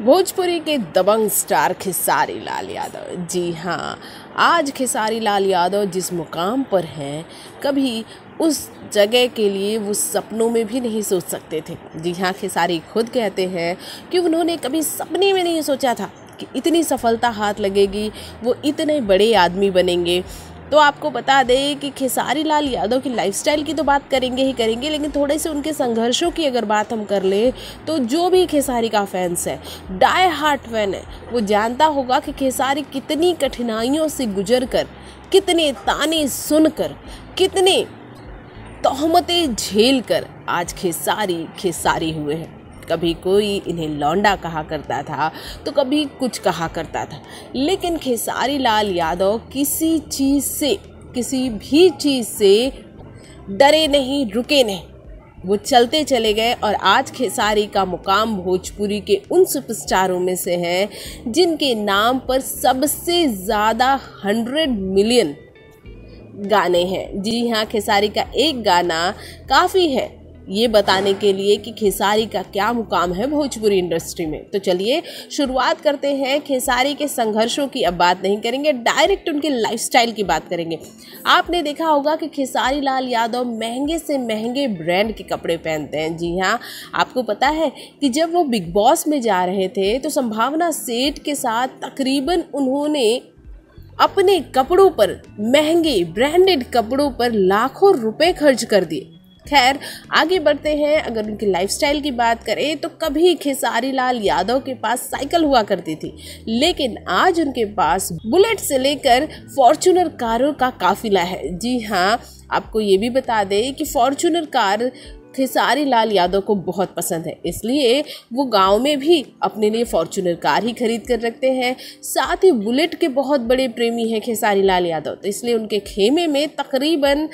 भोजपुरी के दबंग स्टार खिसारी लाल यादव जी हाँ आज खिसारी लाल यादव जिस मुकाम पर हैं कभी उस जगह के लिए वो सपनों में भी नहीं सोच सकते थे जी हाँ खेसारी खुद कहते हैं कि उन्होंने कभी सपने में नहीं सोचा था कि इतनी सफलता हाथ लगेगी वो इतने बड़े आदमी बनेंगे तो आपको बता दें कि खेसारी लाल यादव की लाइफस्टाइल की तो बात करेंगे ही करेंगे लेकिन थोड़े से उनके संघर्षों की अगर बात हम कर लें तो जो भी खेसारी का फैंस है डाई हार्ट फैन है वो जानता होगा कि खेसारी कितनी कठिनाइयों से गुजर कर कितने ताने सुनकर कितने तहमतें झेल कर आज खेसारी खेसारी हुए हैं कभी कोई इन्हें लौंडा कहा करता था तो कभी कुछ कहा करता था लेकिन खेसारी लाल यादव किसी चीज़ से किसी भी चीज़ से डरे नहीं रुके नहीं वो चलते चले गए और आज खेसारी का मुकाम भोजपुरी के उन सुपरस्टारों में से है जिनके नाम पर सबसे ज़्यादा हंड्रेड मिलियन गाने हैं जी हाँ खेसारी का एक गाना काफ़ी है ये बताने के लिए कि खेसारी का क्या मुकाम है भोजपुरी इंडस्ट्री में तो चलिए शुरुआत करते हैं खेसारी के संघर्षों की अब बात नहीं करेंगे डायरेक्ट उनके लाइफस्टाइल की बात करेंगे आपने देखा होगा कि खेसारी लाल यादव महंगे से महंगे ब्रांड के कपड़े पहनते हैं जी हाँ आपको पता है कि जब वो बिग बॉस में जा रहे थे तो संभावना सेठ के साथ तकरीबन उन्होंने अपने कपड़ों पर महंगे ब्रांडेड कपड़ों पर लाखों रुपए खर्च कर दिए खैर आगे बढ़ते हैं अगर उनकी लाइफस्टाइल की बात करें तो कभी खेसारी लाल यादव के पास साइकिल हुआ करती थी लेकिन आज उनके पास बुलेट से लेकर फॉर्चूनर कारों का काफिला है जी हाँ आपको ये भी बता दें कि फॉर्चूनर कार खेसारी लाल यादव को बहुत पसंद है इसलिए वो गांव में भी अपने लिए फॉर्चूनर कार ही खरीद कर रखते हैं साथ ही बुलेट के बहुत बड़े प्रेमी हैं खेसारी लाल यादव तो इसलिए उनके खेमे में तकरीबन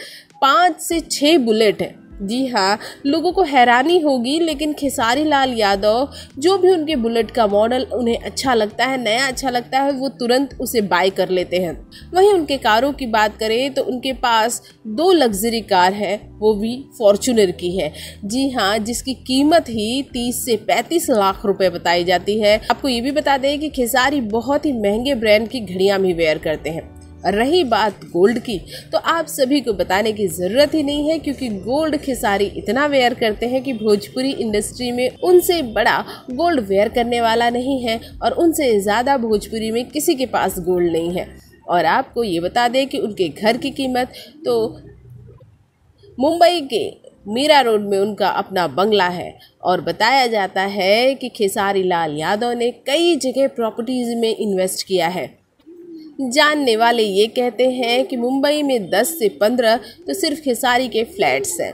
पाँच से छः बुलेट हैं जी हाँ लोगों को हैरानी होगी लेकिन खेसारी लाल यादव जो भी उनके बुलेट का मॉडल उन्हें अच्छा लगता है नया अच्छा लगता है वो तुरंत उसे बाय कर लेते हैं वहीं उनके कारों की बात करें तो उनके पास दो लग्जरी कार है वो भी फॉर्चूनर की है जी हाँ जिसकी कीमत ही तीस से पैंतीस लाख रुपए बताई जाती है आपको ये भी बता दें कि खेसारी बहुत ही महंगे ब्रांड की घड़ियाँ भी वेयर करते हैं रही बात गोल्ड की तो आप सभी को बताने की ज़रूरत ही नहीं है क्योंकि गोल्ड खेसारी इतना वेयर करते हैं कि भोजपुरी इंडस्ट्री में उनसे बड़ा गोल्ड वेयर करने वाला नहीं है और उनसे ज़्यादा भोजपुरी में किसी के पास गोल्ड नहीं है और आपको ये बता दें कि उनके घर की कीमत तो मुंबई के मीरा रोड में उनका अपना बंगला है और बताया जाता है कि खेसारी लाल यादव ने कई जगह प्रॉपर्टीज़ में इन्वेस्ट किया है जानने वाले ये कहते हैं कि मुंबई में 10 से 15 तो सिर्फ खिसारी के फ्लैट्स हैं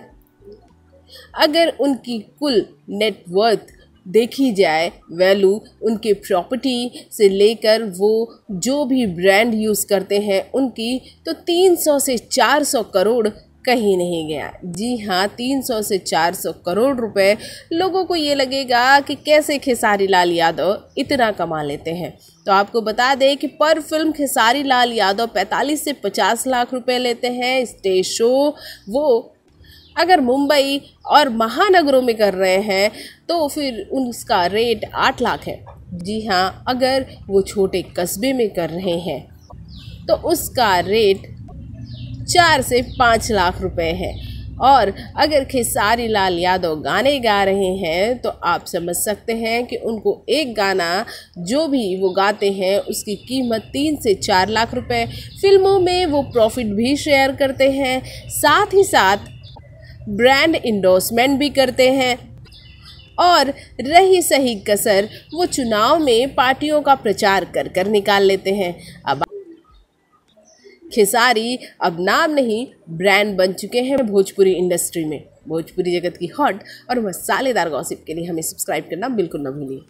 अगर उनकी कुल नेटवर्थ देखी जाए वैल्यू उनके प्रॉपर्टी से लेकर वो जो भी ब्रांड यूज़ करते हैं उनकी तो 300 से 400 करोड़ कहीं नहीं गया जी हाँ 300 से 400 करोड़ रुपए लोगों को ये लगेगा कि कैसे खेसारी लाल यादव इतना कमा लेते हैं तो आपको बता दें कि पर फिल्म खेसारी लाल यादव 45 से 50 लाख रुपए लेते हैं स्टेज शो वो अगर मुंबई और महानगरों में कर रहे हैं तो फिर उसका रेट आठ लाख है जी हाँ अगर वो छोटे कस्बे में कर रहे हैं तो उसका रेट चार से पाँच लाख रुपए है और अगर खेसारी लाल यादव गाने गा रहे हैं तो आप समझ सकते हैं कि उनको एक गाना जो भी वो गाते हैं उसकी कीमत तीन से चार लाख रुपए फिल्मों में वो प्रॉफिट भी शेयर करते हैं साथ ही साथ ब्रांड इंडोसमेंट भी करते हैं और रही सही कसर वो चुनाव में पार्टियों का प्रचार कर कर निकाल लेते हैं अब खेसारी अब नाम नहीं ब्रांड बन चुके हैं भोजपुरी इंडस्ट्री में भोजपुरी जगत की हॉट और मसालेदार गॉसिप के लिए हमें सब्सक्राइब करना बिल्कुल ना भूलिए